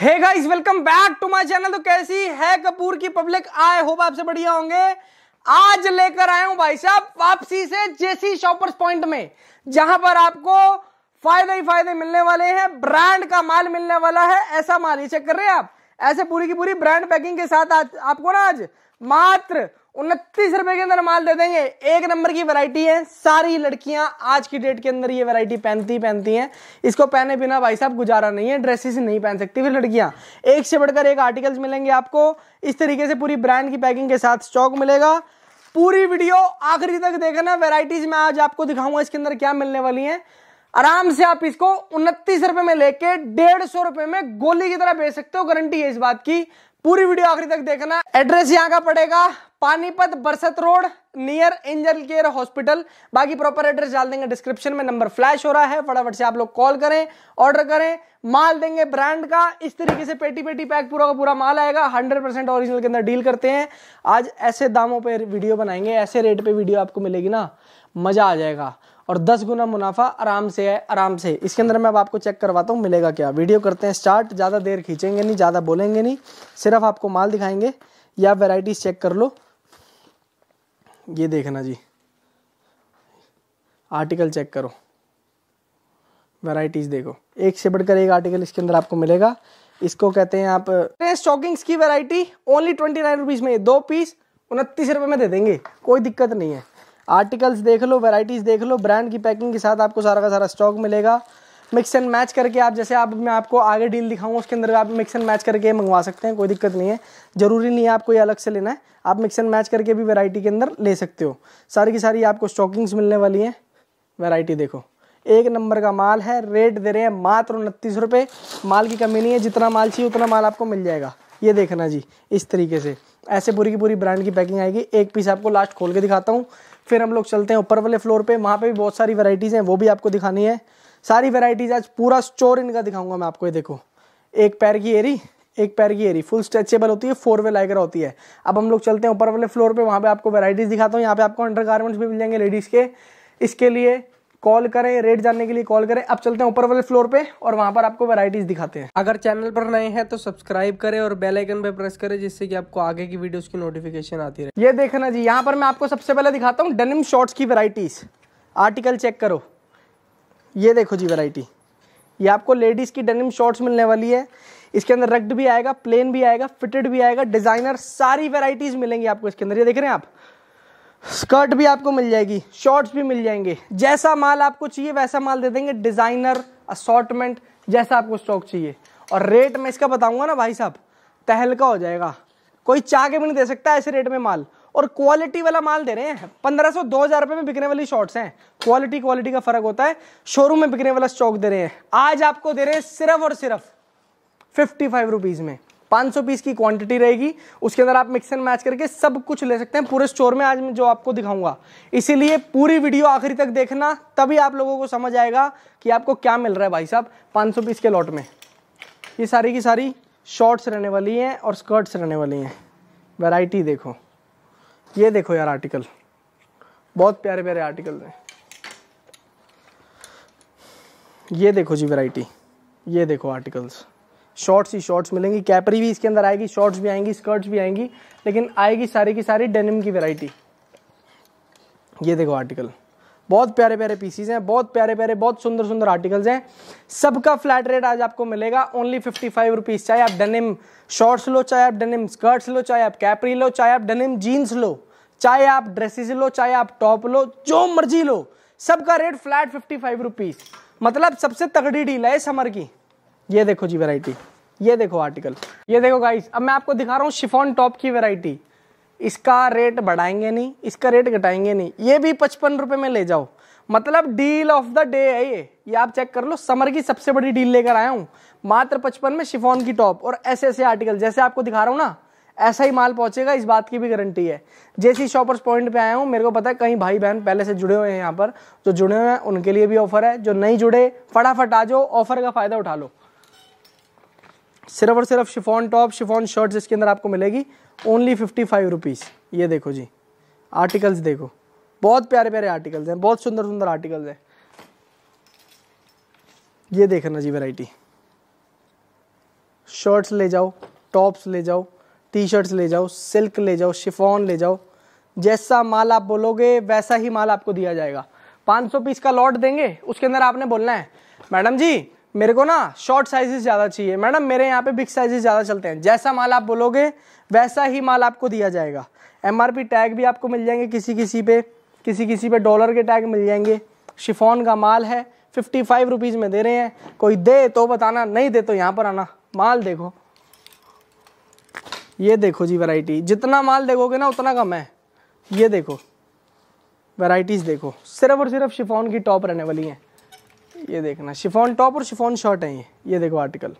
hey guys welcome back to my channel तो कैसी है कपूर की पब्लिक आए होप आपसे बढ़िया होंगे आज लेकर आया हूं भाई साहब वापसी से जेसी शॉपर्स पॉइंट में जहां पर आपको फायदे ही फायदे मिलने वाले हैं ब्रांड का माल मिलने वाला है ऐसा माल ये चेक कर रहे हैं आप ऐसे पूरी की पूरी ब्रांड पैकिंग के साथ आज आपको ना आज मात्र उनतीस रुपए के अंदर माल दे देंगे एक नंबर की वैरायटी है सारी लड़कियां आज की डेट के अंदर ये वैरायटी पहनती पहनती हैं इसको पहने बिना भाई साहब गुजारा नहीं है ड्रेसेस नहीं पहन सकती फिर लड़कियां एक से बढ़कर एक आर्टिकल्स मिलेंगे आपको इस तरीके से पूरी ब्रांड की पैकिंग के साथ स्टॉक मिलेगा पूरी वीडियो आखिरी तक देखना वेराइटीज में आज आपको दिखाऊंगा इसके अंदर क्या मिलने वाली है आराम से आप इसको उनतीस रुपए में लेके डेढ़ सौ रुपए में गोली की तरह बेच सकते हो गारंटी है इस बात की पूरी वीडियो आखिरी तक देखना एड्रेस यहाँ का पड़ेगा Panipat Barsat road near angel care hospital बाकी प्रॉपर एड्रेस डाल देंगे डिस्क्रिप्शन में नंबर फ्लैश हो रहा है फटाफट से आप लोग कॉल करें ऑर्डर करें माल देंगे ब्रांड का इस तरीके से पेटी पेटी पैक पूरा का पूरा माल आएगा 100% परसेंट ऑरिजिनल के अंदर डील करते हैं आज ऐसे दामों पर वीडियो बनाएंगे ऐसे रेट पर वीडियो आपको मिलेगी ना मजा आ जाएगा और दस गुना मुनाफा आराम से है आराम से इसके अंदर मैं अब आपको चेक करवाता हूँ मिलेगा क्या वीडियो करते हैं स्टार्ट ज़्यादा देर खींचेंगे नहीं ज़्यादा बोलेंगे नहीं सिर्फ आपको माल दिखाएंगे या वेराइटीज़ चेक कर लो ये देखना जी आर्टिकल चेक करो वैरायटीज़ देखो एक से बढ़कर एक आर्टिकल इसके अंदर आपको मिलेगा इसको कहते हैं आप स्टॉकिंग्स की variety only twenty nine rupees में दो पीस उनतीस रुपए में दे देंगे कोई दिक्कत नहीं है आर्टिकल्स देख लो वैरायटीज़ देख लो ब्रांड की पैकिंग के साथ आपको सारा का सारा स्टॉक मिलेगा मिक्स एंड मैच करके आप जैसे आप मैं आपको आगे डील दिखाऊँ उसके अंदर आप मिक्स एंड मैच करके मंगवा सकते हैं कोई दिक्कत नहीं है ज़रूरी नहीं है आपको ये अलग से लेना है आप मिक्स एंड मैच करके भी वेराइटी के अंदर ले सकते हो सारी की सारी आपको स्टॉकिंग्स मिलने वाली हैं वेराइटी देखो एक नंबर का माल है रेट दे रहे हैं मात्र उनतीस रुपये माल की कमी नहीं है जितना माल चाहिए उतना माल आपको मिल जाएगा ये देखना जी इस तरीके से ऐसे पूरी की पूरी ब्रांड की पैकिंग आएगी एक पीस आपको लास्ट खोल के दिखाता हूँ फिर हम लोग चलते हैं ऊपर वाले फ्लोर पे वहाँ पे भी बहुत सारी वैरायटीज़ हैं वो भी आपको दिखानी है सारी वेराइटीज आज पूरा स्टोर इनका दिखाऊंगा मैं आपको ये देखो एक पैर की एरी एक पैर की एरी फुल स्ट्रेचेबल होती है फोर वे लाइगर होती है अब हम लोग चलते हैं ऊपर वाले फ्लोर पे वहाँ पे आपको वेराइटीज दिखाता हूँ यहाँ पे आपको अंडर गारमेंट्स भी मिल जाएंगे लेडीज़ के इसके लिए कॉल करें रेट जानने के लिए कॉल करें अब चलते हैं ऊपर वाले फ्लोर पे और वहां पर आपको वैरायटीज दिखाते हैं अगर चैनल पर नए हैं तो सब्सक्राइब करें और बेल आइकन पे प्रेस करें जिससे कि आपको आगे की वीडियोस की नोटिफिकेशन आती रहे ये देखना जी यहाँ पर मैं आपको सबसे पहले दिखाता हूँ डेनिम शॉर्ट्स की वेराइटीज आर्टिकल चेक करो ये देखो जी वैरायटी ये आपको लेडीज़ की डेनिम शॉर्ट्स मिलने वाली है इसके अंदर रग्ड भी आएगा प्लेन भी आएगा फिटेड भी आएगा डिज़ाइनर सारी वेराइटीज़ मिलेंगी आपको इसके अंदर ये देख रहे हैं आप स्कर्ट भी आपको मिल जाएगी शॉर्ट्स भी मिल जाएंगे जैसा माल आपको चाहिए वैसा माल दे देंगे डिज़ाइनर असॉर्टमेंट जैसा आपको स्टॉक चाहिए और रेट मैं इसका बताऊंगा ना भाई साहब तहलका हो जाएगा कोई चाह के भी नहीं दे सकता ऐसे रेट में माल और क्वालिटी वाला माल दे रहे हैं पंद्रह सौ दो हजार रुपए में बिकने वाली शॉर्ट्स हैं क्वालिटी क्वालिटी का फर्क होता है शोरूम में बिकने वाला स्टॉक दे रहे हैं आज आपको दे रहे हैं सिर्फ और सिर्फ फिफ्टी फाइव रुपीज में 500 पीस की क्वांटिटी रहेगी उसके अंदर आप मिक्स एंड मैच करके सब कुछ ले सकते हैं पूरे स्टोर में आज मैं जो आपको दिखाऊंगा इसीलिए पूरी वीडियो आखिरी तक देखना तभी आप लोगों को समझ आएगा कि आपको क्या मिल रहा है भाई साहब 500 पीस के लॉट में ये सारी की सारी शॉर्ट्स रहने वाली हैं और स्कर्ट्स रहने वाली हैं वैरायटी देखो ये देखो यार आर्टिकल बहुत प्यारे प्यारे आर्टिकल हैं ये देखो जी वैरायटी ये देखो आर्टिकल्स शॉर्ट्स ही शॉर्ट्स मिलेंगी कैपरी भी इसके अंदर आएगी शॉर्ट्स भी आएंगी स्कर्ट्स भी आएंगी लेकिन आएगी सारी की सारी डेनिम की वैरायटी ये देखो आर्टिकल बहुत प्यारे प्यारे पीसीज हैं बहुत प्यारे प्यारे बहुत सुंदर सुंदर आर्टिकल्स हैं सबका फ्लैट रेट आज आपको मिलेगा ओनली फिफ्टी फाइव रुपीज़ चाहे आप डेनिम शॉर्ट्स लो चाहे आप डेनिम स्कर्ट्स लो चाहे आप कैपरी लो चाहे आप डेनिम जीन्स लो चाहे आप ड्रेसेस लो चाहे आप टॉप लो जो मर्जी लो सबका rate flat fifty five rupees मतलब सबसे तगड़ी डील है समर की ये देखो जी वेराइटी ये देखो आर्टिकल ये देखो गाइस अब मैं आपको दिखा रहा हूँ शिफॉन टॉप की वेराइटी इसका रेट बढ़ाएंगे नहीं इसका रेट घटाएंगे नहीं ये भी पचपन रुपये में ले जाओ मतलब डील ऑफ द डे है ये ये आप चेक कर लो समर की सबसे बड़ी डील लेकर आया हूँ मात्र पचपन में शिफॉन की टॉप और ऐसे ऐसे आर्टिकल जैसे आपको दिखा रहा हूँ ना ऐसा ही माल पहुंचेगा इस बात की भी गारंटी है जैसी शॉपर्स पॉइंट पे आया हूँ मेरे को पता है कहीं भाई बहन पहले से जुड़े हुए हैं यहाँ पर जो जुड़े हुए हैं उनके लिए भी ऑफर है जो नहीं जुड़े फटाफट आ जाओ ऑफर का फायदा उठा लो सिर्फ और सिर्फ शिफॉन टॉप शिफॉन शर्ट्स इसके अंदर आपको मिलेगी ओनली फिफ्टी फाइव रुपीज़ ये देखो जी आर्टिकल्स देखो बहुत प्यारे प्यारे आर्टिकल्स हैं बहुत सुंदर सुंदर आर्टिकल्स हैं ये देखना जी वैरायटी शर्ट्स ले जाओ टॉप्स ले जाओ टी शर्ट्स ले जाओ सिल्क ले जाओ शिफॉन ले जाओ जैसा माल आप बोलोगे वैसा ही माल आपको दिया जाएगा पाँच पीस का लॉट देंगे उसके अंदर आपने बोलना है मैडम जी मेरे को ना शॉर्ट साइजेस ज़्यादा चाहिए मैडम मेरे यहाँ पे बिग साइजेस ज़्यादा चलते हैं जैसा माल आप बोलोगे वैसा ही माल आपको दिया जाएगा एम टैग भी आपको मिल जाएंगे किसी किसी पे किसी किसी पे डॉलर के टैग मिल जाएंगे शिफॉन का माल है फिफ्टी फाइव रुपीज़ में दे रहे हैं कोई दे तो बताना नहीं दे तो यहाँ पर आना माल देखो ये देखो जी वैरायटी जितना माल देखोगे ना उतना कम है ये देखो वैरायटीज़ देखो सिर्फ और सिर्फ शिफॉन की टॉप रहने वाली हैं ये देखना शिफॉन टॉप और शिफॉन शर्ट है ये ये देखो आर्टिकल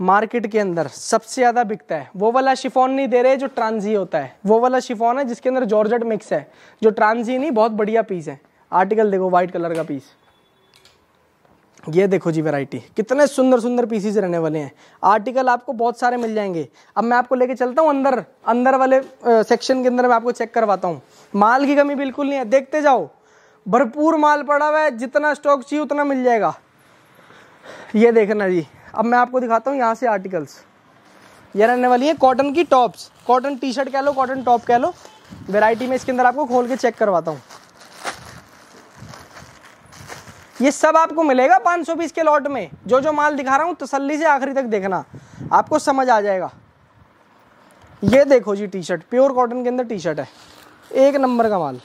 मार्केट के अंदर सबसे ज़्यादा बिकता है वो वाला शिफॉन नहीं दे रहे जो ट्रांजी होता है वो वाला शिफॉन है जिसके अंदर जॉर्जट मिक्स है जो ट्रांजी नहीं बहुत बढ़िया पीस है आर्टिकल देखो व्हाइट कलर का पीस ये देखो जी वैरायटी कितने सुंदर सुंदर पीसीज रहने वाले हैं आर्टिकल आपको बहुत सारे मिल जाएंगे अब मैं आपको लेके चलता हूँ अंदर अंदर वाले सेक्शन के अंदर मैं आपको चेक करवाता हूँ माल की कमी बिल्कुल नहीं है देखते जाओ भरपूर माल पड़ा हुआ है जितना स्टॉक चाहिए उतना मिल जाएगा ये देखना जी अब मैं आपको दिखाता हूँ यहाँ से आर्टिकल्स ये रहने वाली है कॉटन की टॉप्स कॉटन टी शर्ट कह लो कॉटन टॉप कह लो वेराइटी में इसके अंदर आपको खोल के चेक करवाता हूँ ये सब आपको मिलेगा सौ पीस के लॉट में जो जो माल दिखा रहा हूँ तसल्ली से आखिरी तक देखना आपको समझ आ जाएगा ये देखो जी टी शर्ट प्योर कॉटन के अंदर टी शर्ट है एक नंबर का माल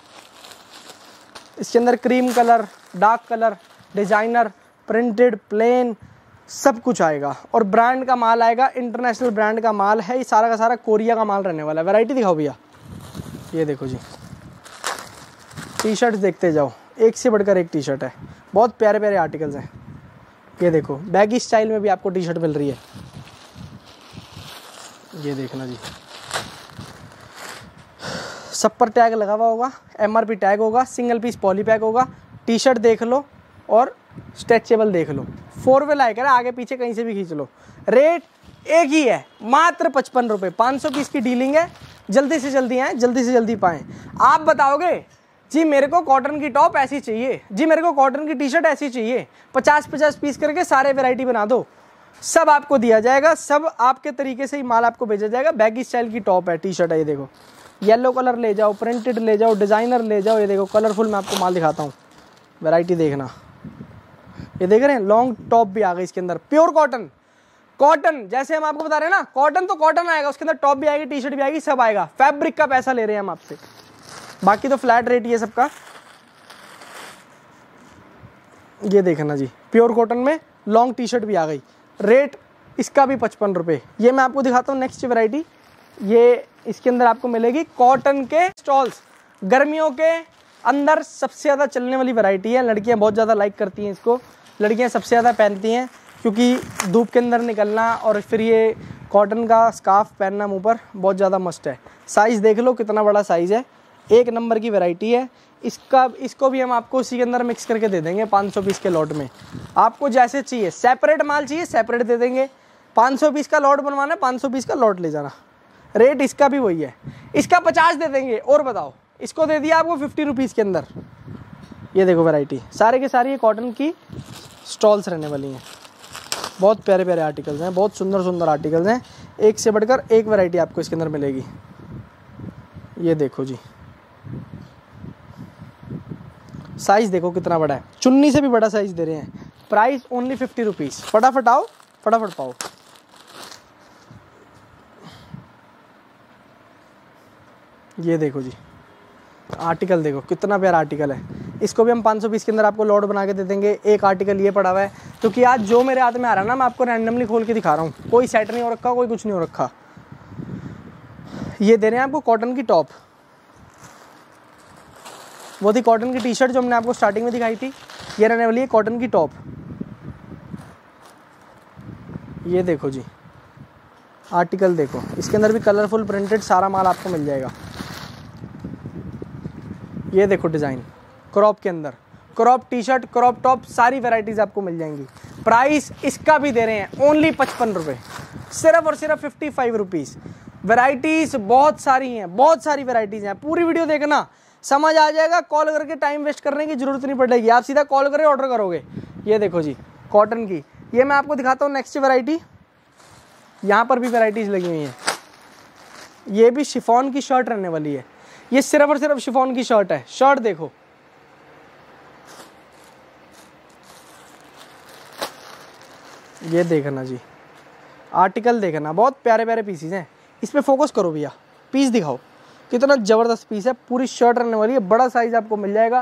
इसके अंदर cream colour dark colour designer printed plain सब कुछ आएगा और ब्रांड का माल आएगा इंटरनेशनल ब्रांड का माल है ये सारा का सारा कोरिया का माल रहने वाला है वैरायटी दिखाओ भैया ये देखो जी टी शर्ट देखते जाओ एक से बढ़कर एक टी शर्ट है बहुत प्यारे प्यारे आर्टिकल्स हैं ये देखो बैगी स्टाइल में भी आपको टी शर्ट मिल रही है ये देखना जी सब पर टैग लगा हुआ होगा एम टैग होगा सिंगल पीस पॉली पैक होगा टी शर्ट देख लो और स्ट्रेचेबल देख लो फोर वे लाइक है आगे पीछे कहीं से भी खींच लो रेट एक ही है मात्र पचपन रुपये पाँच सौ पीस की डीलिंग है जल्दी से जल्दी आएँ जल्दी से जल्दी पाएँ आप बताओगे जी मेरे को कॉटन की टॉप ऐसी चाहिए जी मेरे को कॉटन की टी शर्ट ऐसी चाहिए पचास पचास पीस करके सारे वेराइटी बना दो सब आपको दिया जाएगा सब आपके तरीके से ही माल आपको भेजा जाएगा बैगी स्टाइल की टॉप है टी शर्ट है ये देखो येलो कलर ले जाओ प्रिंटेड ले जाओ डिज़ाइनर ले जाओ ये देखो कलरफुल मैं आपको माल दिखाता हूँ वैरायटी देखना ये देख रहे हैं लॉन्ग टॉप भी आ गई इसके अंदर प्योर कॉटन कॉटन जैसे हम आपको बता रहे हैं ना कॉटन तो कॉटन आएगा उसके अंदर टॉप भी आएगी टी शर्ट भी आएगी सब आएगा फैब्रिक का पैसा ले रहे हैं हम आपसे बाकी तो फ्लैट रेट ये सबका ये देखना जी प्योर कॉटन में लॉन्ग टी शर्ट भी आ गई रेट इसका भी पचपन रुपये ये मैं आपको दिखाता हूँ नेक्स्ट वैरायटी ये इसके अंदर आपको मिलेगी कॉटन के स्टॉल्स गर्मियों के अंदर सबसे ज़्यादा चलने वाली वैरायटी है लड़कियाँ बहुत ज़्यादा लाइक करती हैं इसको लड़कियाँ सबसे ज़्यादा पहनती हैं क्योंकि धूप के अंदर निकलना और फिर ये कॉटन का स्काफ पहनना मुँह पर बहुत ज़्यादा मस्ट है साइज़ देख लो कितना बड़ा साइज़ है एक नंबर की वैरायटी है इसका इसको भी हम आपको उसी के अंदर मिक्स करके दे देंगे पाँच पीस के लॉट में आपको जैसे चाहिए सेपरेट माल चाहिए सेपरेट दे देंगे पाँच पीस का लॉट बनवाना 500 पीस का लॉट ले जाना रेट इसका भी वही है इसका पचास दे देंगे और बताओ इसको दे दिया आपको फिफ्टी रुपीज़ के अंदर ये देखो वैरायटी सारे के सारे ये कॉटन की स्टॉल्स रहने वाली हैं बहुत प्यारे प्यारे आर्टिकल्स हैं बहुत सुंदर सुंदर आर्टिकल्स हैं एक से बढ़कर एक वैरायटी आपको इसके अंदर मिलेगी ये देखो जी साइज देखो कितना बड़ा है चुन्नी से भी बड़ा साइज दे रहे हैं प्राइस ओनली फिफ्टी रुपीज़ फटाफट आओ फटाफट पाओ ये देखो जी आर्टिकल देखो कितना प्यारा आर्टिकल है इसको भी हम सौ पीस के अंदर आपको लॉट बना के दे देंगे एक आर्टिकल ये पड़ा हुआ है क्योंकि आज जो मेरे हाथ में आ रहा है ना मैं आपको रैंडमली खोल के दिखा रहा हूँ कोई सेट नहीं हो रखा कोई कुछ नहीं हो रखा ये दे रहे हैं आपको कॉटन की टॉप वो थी कॉटन की टी शर्ट जो हमने आपको स्टार्टिंग में दिखाई थी ये रहने वाली है कॉटन की टॉप ये देखो जी आर्टिकल देखो इसके अंदर भी कलरफुल प्रिंटेड सारा माल आपको मिल जाएगा ये देखो डिज़ाइन क्रॉप के अंदर crop T shirt crop top सारी वेराइटीज़ आपको मिल जाएंगी प्राइस इसका भी दे रहे हैं ओनली पचपन रुपये सिर्फ और सिर्फ फिफ्टी फाइव रुपीज़ वेराइटीज़ बहुत सारी हैं बहुत सारी वेराइटीज़ हैं पूरी वीडियो देखना समझ आ जाएगा कॉल करके टाइम वेस्ट करने की ज़रूरत नहीं पड़ेगी आप सीधा कॉल करें ऑर्डर करोगे ये देखो जी कॉटन की ये मैं आपको दिखाता हूँ नेक्स्ट वेराइटी यहाँ पर भी वेराइटीज़ लगी हुई हैं ये भी शिफॉन की शर्ट रहने वाली है ये सिर्फ और सिर्फ शिफॉन की शर्ट है शर्ट देखो ये देखना जी आर्टिकल देखना बहुत प्यारे प्यारे पीसीज हैं इस पर फोकस करो भैया पीस दिखाओ कितना ज़बरदस्त पीस है पूरी शर्ट रहने वाली है बड़ा साइज़ आपको मिल जाएगा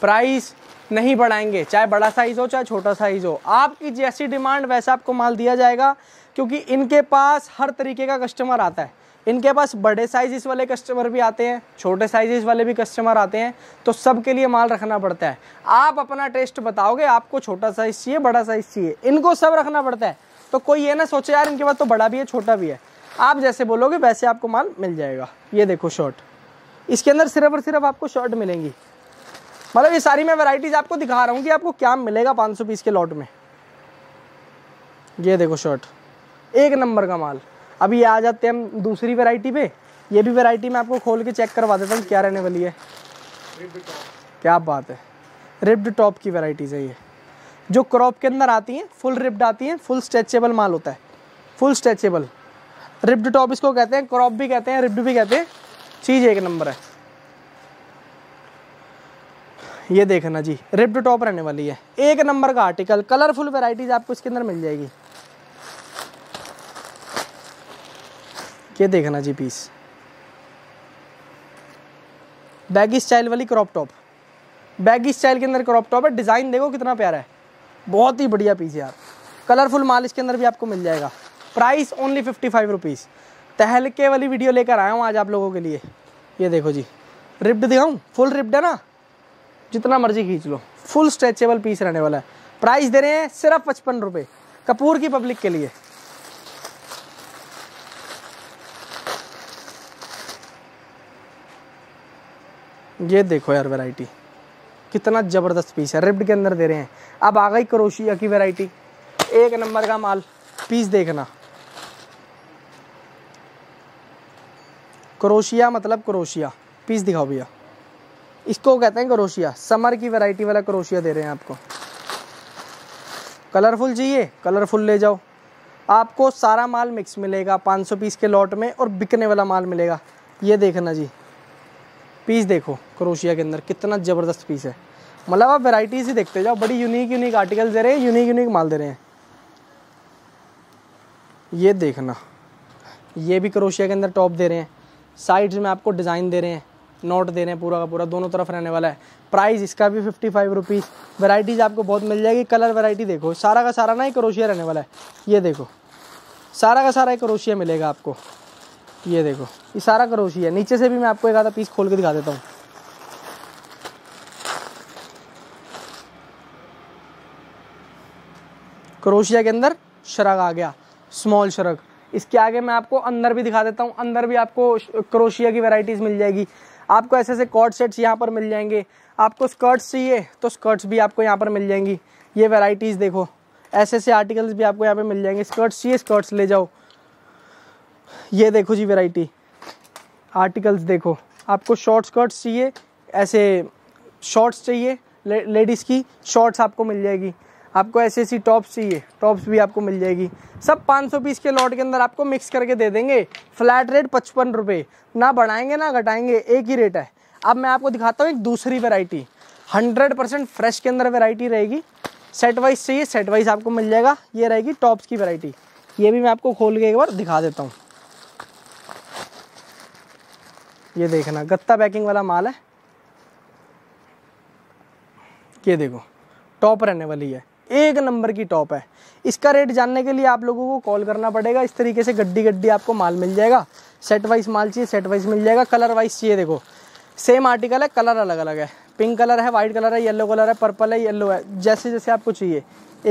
प्राइस नहीं बढ़ाएंगे चाहे बड़ा साइज़ हो चाहे छोटा साइज़ हो आपकी जैसी डिमांड वैसा आपको माल दिया जाएगा क्योंकि इनके पास हर तरीके का कस्टमर आता है इनके पास बड़े साइज़ वाले कस्टमर भी आते हैं छोटे साइज़ वाले भी कस्टमर आते हैं तो सब के लिए माल रखना पड़ता है आप अपना टेस्ट बताओगे आपको छोटा साइज़ चाहिए बड़ा साइज़ चाहिए इनको सब रखना पड़ता है तो कोई ये ना सोचे यार इनके पास तो बड़ा भी है छोटा भी है आप जैसे बोलोगे वैसे आपको माल मिल जाएगा ये देखो शॉर्ट इसके अंदर सिर्फ और सिर्फ आपको शर्ट मिलेंगी मतलब ये सारी मैं वैराइटीज़ आपको दिखा रहा हूँ कि आपको क्या मिलेगा सौ पीस के लॉट में ये देखो शर्ट एक नंबर का माल अभी आ जाते हैं हम दूसरी वेराइटी पे ये भी वेराइटी मैं आपको खोल के चेक करवा देता हूँ क्या रहने वाली है क्या बात है रिप्ड टॉप की वेराइटीज़ है ये जो क्रॉप के अंदर आती हैं फुल रिप्ड आती हैं फुल स्ट्रेचेबल माल होता है फुल स्ट्रेचेबल रिप्ड टॉप इसको कहते हैं क्रॉप भी कहते हैं रिप्ड भी कहते हैं चीज़ एक नंबर है ये देखना जी रिप्ड टॉप रहने वाली है एक नंबर का आर्टिकल कलरफुल वेराइटीज़ आपको इसके अंदर मिल जाएगी ये देखना जी पीस बैगी स्टाइल वाली क्रॉप टॉप बैगी स्टाइल के अंदर क्रॉप टॉप है डिज़ाइन देखो कितना प्यारा है बहुत ही बढ़िया पीस यार कलरफुल माल इसके अंदर भी आपको मिल जाएगा price only fifty five rupees तहलके वाली वीडियो लेकर आया हूँ आज आप लोगों के लिए ये देखो जी रिप्ड दिखाऊँ फुल रिप्ड है ना जितना मर्जी खींच लो फुल स्ट्रेचेबल पीस रहने वाला है प्राइस दे रहे हैं सिर्फ पचपन रुपये कपूर की पब्लिक के लिए ये देखो यार वैरायटी कितना ज़बरदस्त पीस है रिप्ड के अंदर दे रहे हैं अब आ गई करोशिया की वैरायटी एक नंबर का माल पीस देखना क्रोशिया मतलब करोशिया पीस दिखाओ भैया इसको कहते हैं करोशिया समर की वैरायटी वाला करोशिया दे रहे हैं आपको कलरफुल चाहिए कलरफुल ले जाओ आपको सारा माल मिक्स मिलेगा पाँच पीस के लॉट में और बिकने वाला माल मिलेगा ये देखना जी पीस देखो क्रोशिया के अंदर कितना ज़बरदस्त पीस है मतलब आप वेराइटीज़ ही देखते जाओ बड़ी यूनिक यूनिक आर्टिकल दे रहे हैं यूनिक यूनिक माल दे रहे हैं ये देखना ये भी क्रोशिया के अंदर टॉप दे रहे हैं साइड्स में आपको डिज़ाइन दे रहे हैं नोट दे रहे हैं पूरा का पूरा दोनों तरफ रहने वाला है प्राइस इसका भी फिफ्टी फाइव रुपीज़ वेराइटीज़ आपको बहुत मिल जाएगी कलर वेराइटी देखो सारा का सारा ना एक क्रोशिया रहने वाला है ये देखो सारा का सारा एक क्रोशिया मिलेगा आपको ये देखो ये सारा करोशी है नीचे से भी मैं आपको एक आधा पीस खोल के दिखा देता हूँ करोशिया के अंदर शरग आ गया स्मॉल शरग इसके आगे मैं आपको अंदर भी दिखा देता हूँ अंदर भी आपको क्रोशिया की वेराइटीज़ मिल जाएगी आपको ऐसे ऐसे कॉर्ड सेट्स यहाँ पर मिल जाएंगे आपको स्कर्ट्स चाहिए तो स्कर्ट्स भी आपको यहाँ पर मिल जाएंगी ये वेराइटीज़ देखो ऐसे ऐसे आर्टिकल्स भी आपको यहाँ पर मिल जाएंगे स्कर्ट्स चाहिए स्कर्ट्स ले जाओ ये देखो जी वैरायटी आर्टिकल्स देखो आपको शॉर्ट स्कर्ट्स चाहिए ऐसे शॉर्ट्स चाहिए ले, लेडीज़ की शॉर्ट्स आपको मिल जाएगी आपको ऐसे ऐसी टॉप्स चाहिए टॉप्स भी आपको मिल जाएगी सब 500 पीस के लॉट के अंदर आपको मिक्स करके दे देंगे फ्लैट रेट पचपन रुपये ना बढ़ाएंगे ना घटाएंगे एक ही रेट है अब मैं आपको दिखाता हूँ एक दूसरी वेराइटी हंड्रेड परसेंट फ्रेश के अंदर वेराइटी रहेगी सेट वाइज चाहिए सेट वाइज आपको मिल जाएगा ये रहेगी टॉप्स की वेराइटी ये भी मैं आपको खोल के एक बार दिखा देता हूँ ये देखना गत्ता पैकिंग वाला माल है ये देखो टॉप रहने वाली है एक नंबर की टॉप है इसका रेट जानने के लिए आप लोगों को कॉल करना पड़ेगा इस तरीके से गड्डी गड्डी आपको माल मिल जाएगा सेट वाइज माल चाहिए सेट वाइज मिल जाएगा कलर वाइज चाहिए देखो सेम आर्टिकल है कलर अलग अलग है पिंक कलर है वाइट कलर है येलो कलर है पर्पल है येलो है जैसे जैसे आपको चाहिए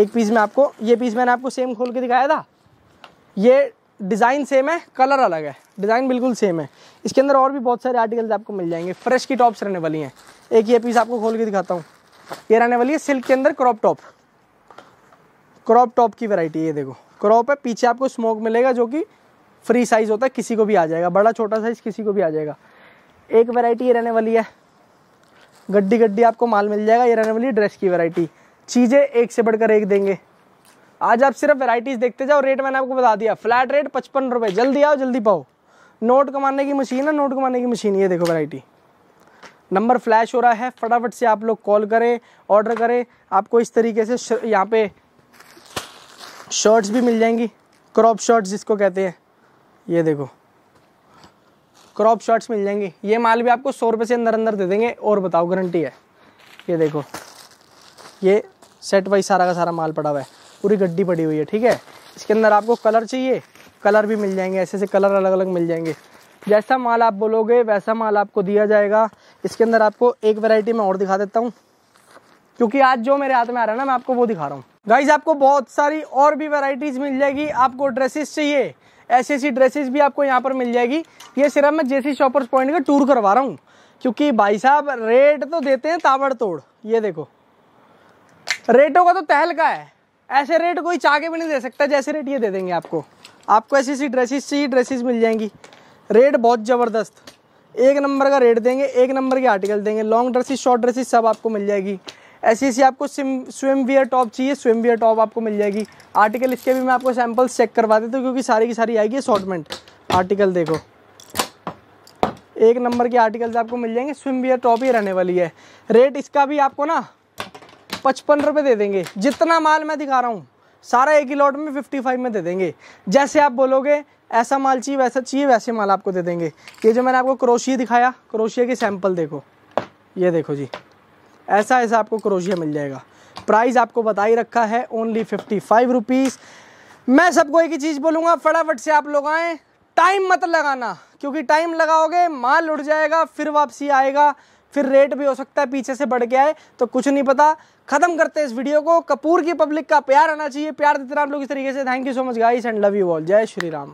एक पीस में आपको ये पीस मैंने आपको सेम खोल के दिखाया था ये डिज़ाइन सेम है कलर अलग है डिज़ाइन बिल्कुल सेम है इसके अंदर और भी बहुत सारे आर्टिकल्स आपको मिल जाएंगे फ्रेश की टॉप्स रहने वाली हैं एक ये पीस आपको खोल के दिखाता हूँ ये रहने वाली है सिल्क के अंदर क्रॉप टॉप क्रॉप टॉप की वैरायटी ये देखो क्रॉप है पीछे आपको स्मोक मिलेगा जो कि फ्री साइज़ होता है किसी को भी आ जाएगा बड़ा छोटा साइज़ किसी को भी आ जाएगा एक वैरायटी ये रहने वाली है गड्डी गड्डी आपको माल मिल जाएगा ये रहने वाली है ड्रेस की वैरायटी चीज़ें एक से बढ़कर एक देंगे आज आप सिर्फ वेराइटीज देखते जाओ रेट मैंने आपको बता दिया फ्लैट रेट पचपन रुपए जल्दी आओ जल्दी पाओ नोट कमाने की मशीन है नोट कमाने की मशीन ये देखो वेराइटी नंबर फ्लैश हो रहा है फटाफट से आप लोग कॉल करें ऑर्डर करें आपको इस तरीके से यहाँ पे शर्ट्स भी मिल जाएंगी क्रॉप शर्ट्स जिसको कहते हैं ये देखो क्रॉप शर्ट्स मिल जाएंगी ये माल भी आपको सौ रुपये से अंदर अंदर दे देंगे और बताओ गारंटी है ये देखो ये सेट वाइज सारा का सारा माल पड़ा हुआ है पूरी गड्डी पड़ी हुई है ठीक है इसके अंदर आपको कलर चाहिए कलर भी मिल जाएंगे ऐसे ऐसे कलर अलग अलग मिल जाएंगे जैसा माल आप बोलोगे वैसा माल आपको दिया जाएगा इसके अंदर आपको एक वेराइटी में और दिखा देता हूँ क्योंकि आज जो मेरे हाथ में आ रहा है ना मैं आपको वो दिखा रहा हूँ गाइज आपको बहुत सारी और भी वेराइटीज़ मिल जाएगी आपको ड्रेसेस चाहिए ऐसी ऐसी ड्रेसेस भी आपको यहाँ पर मिल जाएगी ये सिर्फ मैं जेसी शॉपर्स पॉइंट का टूर करवा रहा हूँ क्योंकि भाई साहब रेट तो देते हैं ताबड़तोड़ ये देखो रेटों का तो तहलका है ऐसे रेट कोई चाह के भी नहीं दे सकता जैसे रेट ये दे देंगे आपको आपको ऐसी ऐसी ड्रेसेस से ही ड्रेसेस मिल जाएंगी रेट बहुत ज़बरदस्त एक नंबर का रेट देंगे एक नंबर के आर्टिकल देंगे लॉन्ग ड्रेसेस शॉर्ट ड्रेसेस सब आपको मिल जाएगी ऐसी ऐसी आपको स्विम स्विम वियर टॉप चाहिए स्विम वियर टॉप आपको मिल जाएगी आर्टिकल इसके भी मैं आपको सैम्पल्स चेक करवा देता हूँ क्योंकि सारी की सारी आएगी असॉटमेंट आर्टिकल देखो एक नंबर के आर्टिकल्स आपको मिल जाएंगे स्विम वियर टॉप ही रहने वाली है रेट इसका भी आपको ना पचपन रुपये दे देंगे जितना माल मैं दिखा रहा हूँ सारा एक ही लॉट में फिफ्टी फाइव में दे देंगे जैसे आप बोलोगे ऐसा माल चाहिए वैसा चाहिए वैसे माल आपको दे देंगे ये जो मैंने आपको क्रोशिया दिखाया क्रोशिया के सैंपल देखो ये देखो जी ऐसा ऐसा आपको क्रोशिया मिल जाएगा प्राइस आपको बता ही रखा है ओनली फिफ्टी फाइव रुपीज़ मैं सबको एक ही चीज़ बोलूँगा फटाफट से आप लोग आएँ टाइम मत लगाना क्योंकि टाइम लगाओगे माल उड़ जाएगा फिर वापसी आएगा फिर रेट भी हो सकता है पीछे से बढ़ के आए तो कुछ नहीं पता खत्म करते हैं इस वीडियो को कपूर की पब्लिक का प्यार आना चाहिए प्यार देते हैं आप लोग इस तरीके से thank you so much guys and love you all जय श्री राम